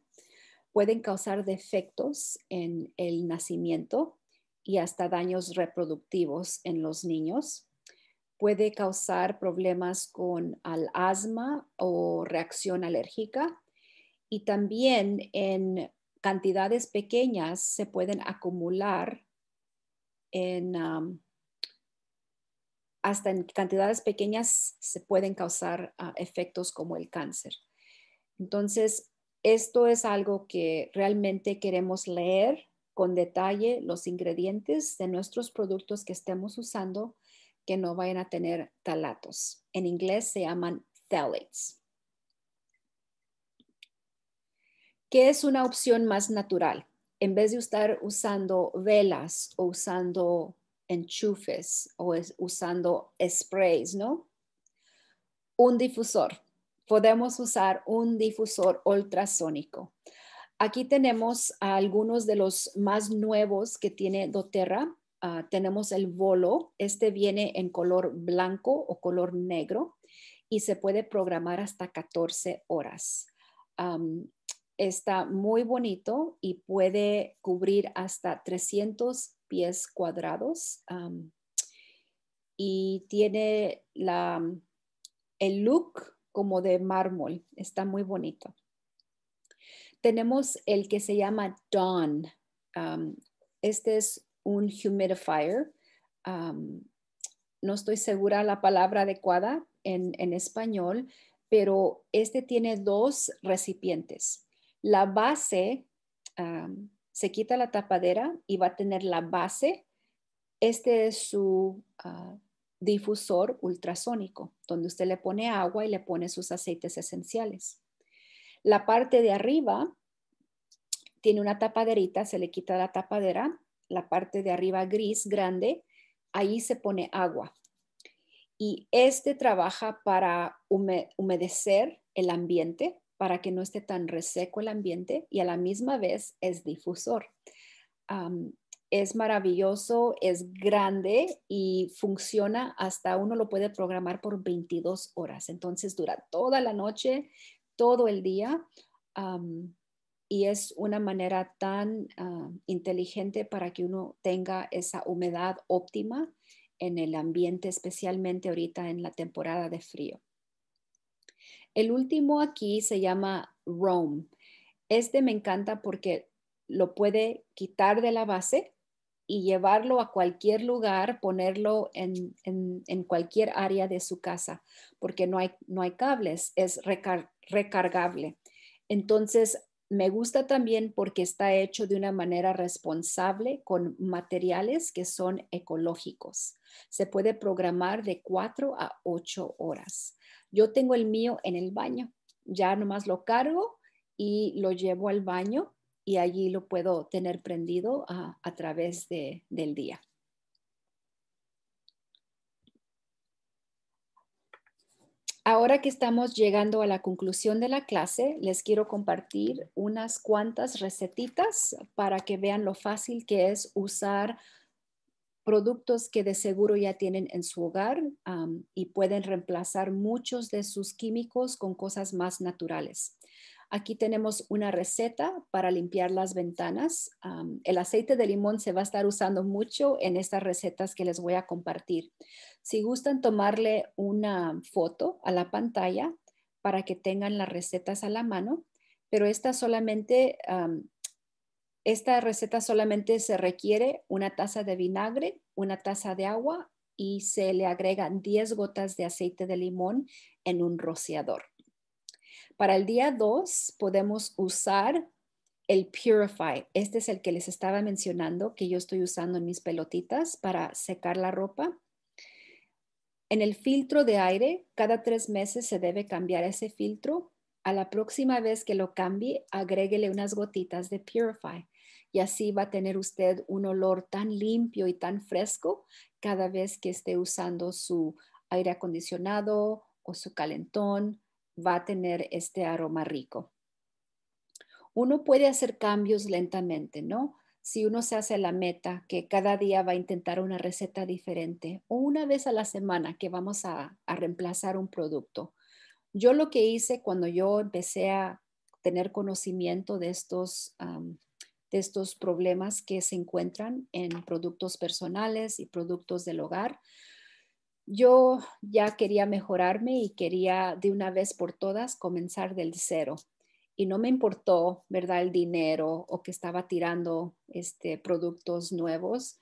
Pueden causar defectos en el nacimiento y hasta daños reproductivos en los niños puede causar problemas con el asma o reacción alérgica y también en cantidades pequeñas se pueden acumular en, hasta en cantidades pequeñas se pueden causar ah, efectos como el cáncer. Entonces, esto es algo que realmente queremos leer con detalle los ingredientes de nuestros productos que estemos usando que no vayan a tener talatos. En inglés se llaman phthalates. ¿Qué es una opción más natural? En vez de estar usando velas o usando enchufes o usando sprays, ¿no? Un difusor. Podemos usar un difusor ultrasónico. Aquí tenemos algunos de los más nuevos que tiene doTERRA. Ah, tenemos el bolo. Este viene en color blanco o color negro y se puede programar hasta 14 horas. está muy bonito y puede cubrir hasta 300 pies cuadrados y tiene la, el look como de mármol. Está muy bonito. Tenemos el que se llama Dawn. este es un humidifier. no estoy segura la palabra adecuada en, español, pero este tiene dos recipientes. La base, se quita la tapadera y va a tener la base. Este es su ah, difusor ultrasónico, donde usted le pone agua y le pone sus aceites esenciales. La parte de arriba tiene una tapaderita, se le quita la tapadera la parte de arriba gris grande, ahí se pone agua. Y este trabaja para humedecer el ambiente, para que no esté tan reseco el ambiente y a la misma vez es difusor. es maravilloso, es grande y funciona hasta uno lo puede programar por 22 horas. Entonces dura toda la noche, todo el día y es una manera tan ah, inteligente para que uno tenga esa humedad óptima en el ambiente, especialmente ahorita en la temporada de frío. El último aquí se llama Roam. Este me encanta porque lo puede quitar de la base y llevarlo a cualquier lugar, ponerlo en, cualquier área de su casa, porque no hay, no hay cables, es recargable. Entonces me gusta también porque está hecho de una manera responsable con materiales que son ecológicos. Se puede programar de 4 a 8 horas. Yo tengo el mío en el baño. Ya nomás lo cargo y lo llevo al baño y allí lo puedo tener prendido ah, a, través del día. Ahora que estamos llegando a la conclusión de la clase, les quiero compartir unas cuantas recetitas para que vean lo fácil que es usar productos que de seguro ya tienen en su hogar y pueden reemplazar muchos de sus químicos con cosas más naturales. Aquí tenemos una receta para limpiar las ventanas. el aceite de limón se va a estar usando mucho en estas recetas que les voy a compartir. Si gustan tomarle una foto a la pantalla para que tengan las recetas a la mano, pero esta solamente, esta receta solamente se requiere una taza de vinagre, una taza de agua y se le agregan 10 gotas de aceite de limón en un rociador. Para el día 2 podemos usar el Purify. Este es el que les estaba mencionando que yo estoy usando en mis pelotitas para secar la ropa. En el filtro de aire, cada tres meses se debe cambiar ese filtro. A la próxima vez que lo cambie, agréguele unas gotitas de Purify y así va a tener usted un olor tan limpio y tan fresco cada vez que esté usando su aire acondicionado o su calentón va a tener este aroma rico. Uno puede hacer cambios lentamente, ¿no? Si uno se hace la meta que cada día va a intentar una receta diferente o una vez a la semana que vamos a, reemplazar un producto. Yo lo que hice cuando yo empecé a tener conocimiento de estos, de estos problemas que se encuentran en productos personales y productos del hogar, yo ya quería mejorarme y quería de una vez por todas comenzar del cero. Y no me importó, ¿verdad?, el dinero o que estaba tirando este, productos nuevos.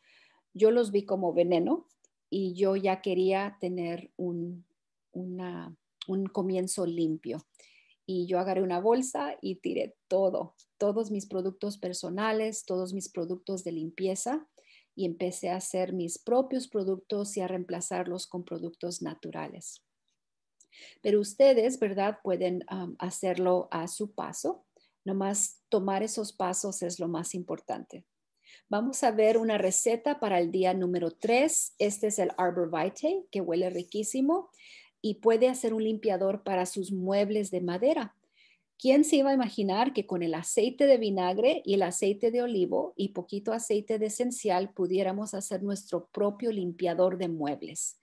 Yo los vi como veneno y yo ya quería tener un, un comienzo limpio. Y yo agarré una bolsa y tiré todo, todos mis productos personales, todos mis productos de limpieza y empecé a hacer mis propios productos y a reemplazarlos con productos naturales. Pero ustedes, ¿verdad? Pueden hacerlo a su paso. Nomás tomar esos pasos es lo más importante. Vamos a ver una receta para el día número 3. Este es el arbor vitae que huele riquísimo y puede hacer un limpiador para sus muebles de madera. ¿Quién se iba a imaginar que con el aceite de vinagre y el aceite de olivo y poquito aceite de esencial pudiéramos hacer nuestro propio limpiador de muebles?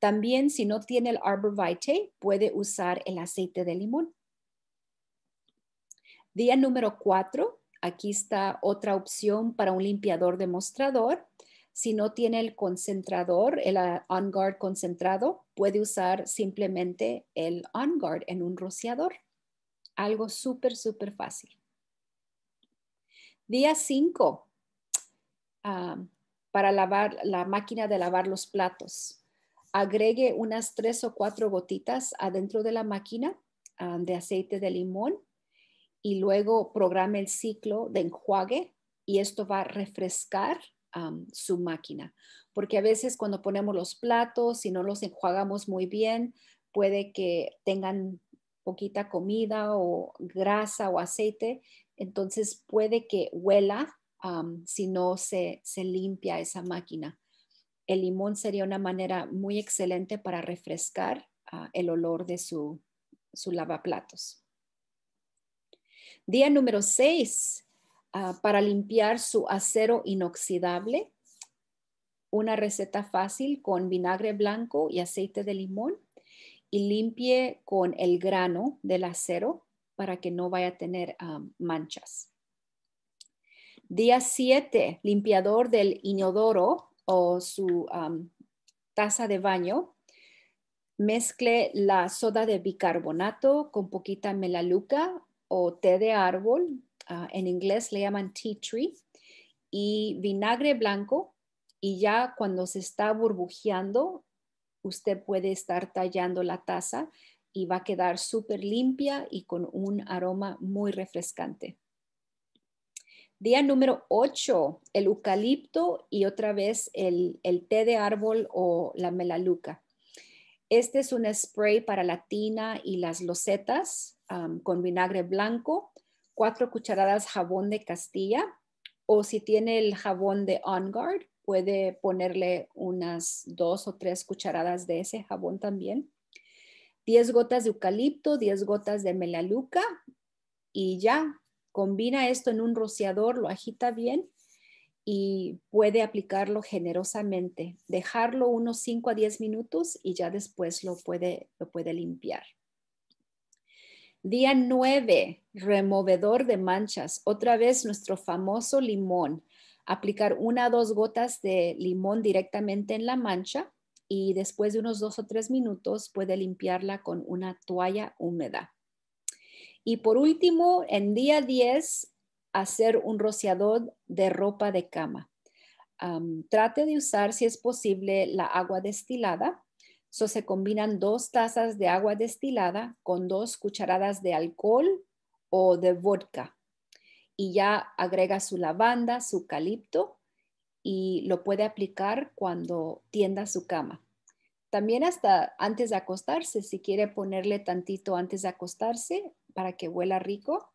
También si no tiene el vitae puede usar el aceite de limón. Día número cuatro, aquí está otra opción para un limpiador de mostrador. Si no tiene el concentrador, el Guard concentrado, puede usar simplemente el Guard en un rociador. Algo súper, súper fácil. Día 5, ah, para lavar la máquina de lavar los platos. Agregue unas tres o cuatro gotitas adentro de la máquina ah, de aceite de limón y luego programe el ciclo de enjuague y esto va a refrescar ah, su máquina. Porque a veces cuando ponemos los platos, y no los enjuagamos muy bien, puede que tengan poquita comida o grasa o aceite, entonces puede que huela si no se, se limpia esa máquina. El limón sería una manera muy excelente para refrescar ah, el olor de su, lavaplatos. Día número 6, ah, para limpiar su acero inoxidable, una receta fácil con vinagre blanco y aceite de limón y limpie con el grano del acero para que no vaya a tener ah, manchas. Día 7, limpiador del inodoro o su ah, taza de baño. Mezcle la soda de bicarbonato con poquita melaluca o té de árbol. Ah, en inglés le llaman tea tree. Y vinagre blanco. Y ya cuando se está burbujeando, usted puede estar tallando la taza y va a quedar súper limpia y con un aroma muy refrescante. Día número 8, el eucalipto y otra vez el, té de árbol o la melaluca. Este es un spray para la tina y las losetas um, con vinagre blanco, cuatro cucharadas jabón de Castilla o si tiene el jabón de On Guard, puede ponerle unas dos o tres cucharadas de ese jabón también. 10 gotas de eucalipto, 10 gotas de melaluca y ya combina esto en un rociador, lo agita bien y puede aplicarlo generosamente. Dejarlo unos 5 a 10 minutos y ya después lo puede, lo puede limpiar. Día 9, removedor de manchas. Otra vez nuestro famoso limón aplicar una o dos gotas de limón directamente en la mancha y después de unos dos o tres minutos puede limpiarla con una toalla húmeda. Y por último, en día 10, hacer un rociador de ropa de cama. trate de usar, si es posible, la agua destilada. So, se combinan dos tazas de agua destilada con dos cucharadas de alcohol o de vodka y ya agrega su lavanda, su calipto y lo puede aplicar cuando tienda su cama. También hasta antes de acostarse, si quiere ponerle tantito antes de acostarse para que huela rico.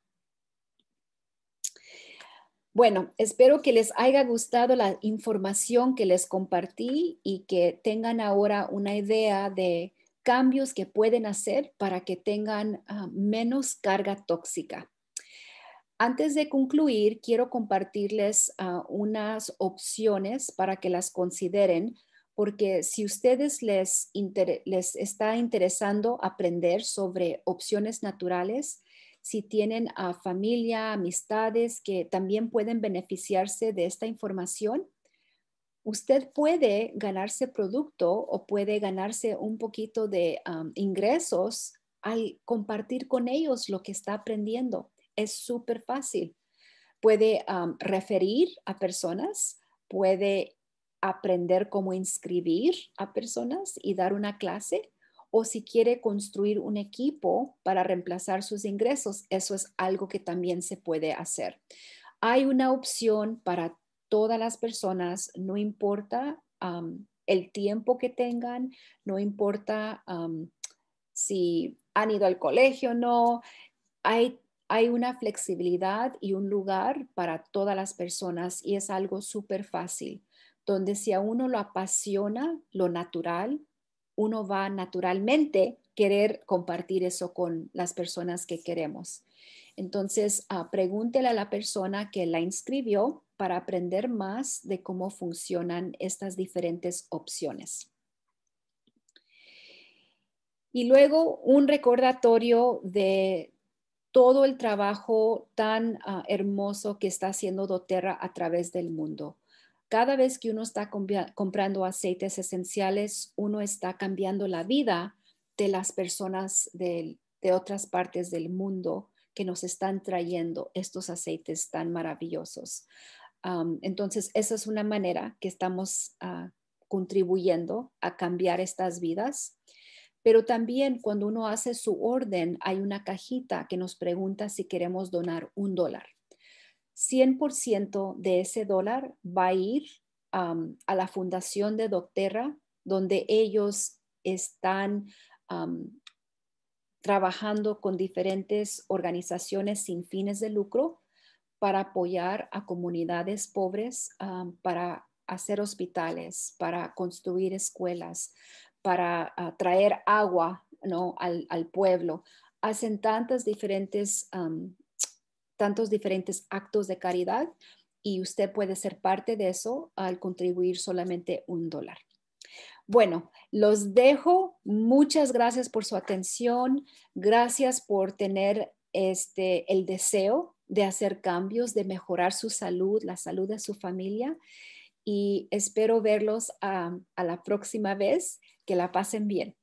Bueno, espero que les haya gustado la información que les compartí y que tengan ahora una idea de cambios que pueden hacer para que tengan ah, menos carga tóxica. Antes de concluir, quiero compartirles ah, unas opciones para que las consideren, porque si ustedes les, está interesando aprender sobre opciones naturales, si tienen a familia, amistades que también pueden beneficiarse de esta información. Usted puede ganarse producto o puede ganarse un poquito de ah, ingresos al compartir con ellos lo que está aprendiendo. Es súper fácil. Puede referir a personas, puede aprender cómo inscribir a personas y dar una clase, o si quiere construir un equipo para reemplazar sus ingresos, eso es algo que también se puede hacer. Hay una opción para todas las personas, no importa el tiempo que tengan, no importa si han ido al colegio o no, hay hay una flexibilidad y un lugar para todas las personas y es algo súper fácil, donde si a uno lo apasiona lo natural, uno va naturalmente querer compartir eso con las personas que queremos. Entonces, ah, pregúntele a la persona que la inscribió para aprender más de cómo funcionan estas diferentes opciones. Y luego un recordatorio de todo el trabajo tan ah, hermoso que está haciendo doTERRA a través del mundo. Cada vez que uno está comprando aceites esenciales, uno está cambiando la vida de las personas de, otras partes del mundo que nos están trayendo estos aceites tan maravillosos. entonces, esa es una manera que estamos ah, contribuyendo a cambiar estas vidas. Pero también cuando uno hace su orden, hay una cajita que nos pregunta si queremos donar un dólar. 100% de ese dólar va a ir a la fundación de Docterra, donde ellos están trabajando con diferentes organizaciones sin fines de lucro para apoyar a comunidades pobres, para hacer hospitales, para construir escuelas, para traer agua al, pueblo. Hacen tantas diferentes, tantos diferentes actos de caridad y usted puede ser parte de eso al contribuir solamente un dólar. Bueno, los dejo. Muchas gracias por su atención. Gracias por tener este, el deseo de hacer cambios, de mejorar su salud, la salud de su familia y espero verlos a, a la próxima vez. Que la pasen bien.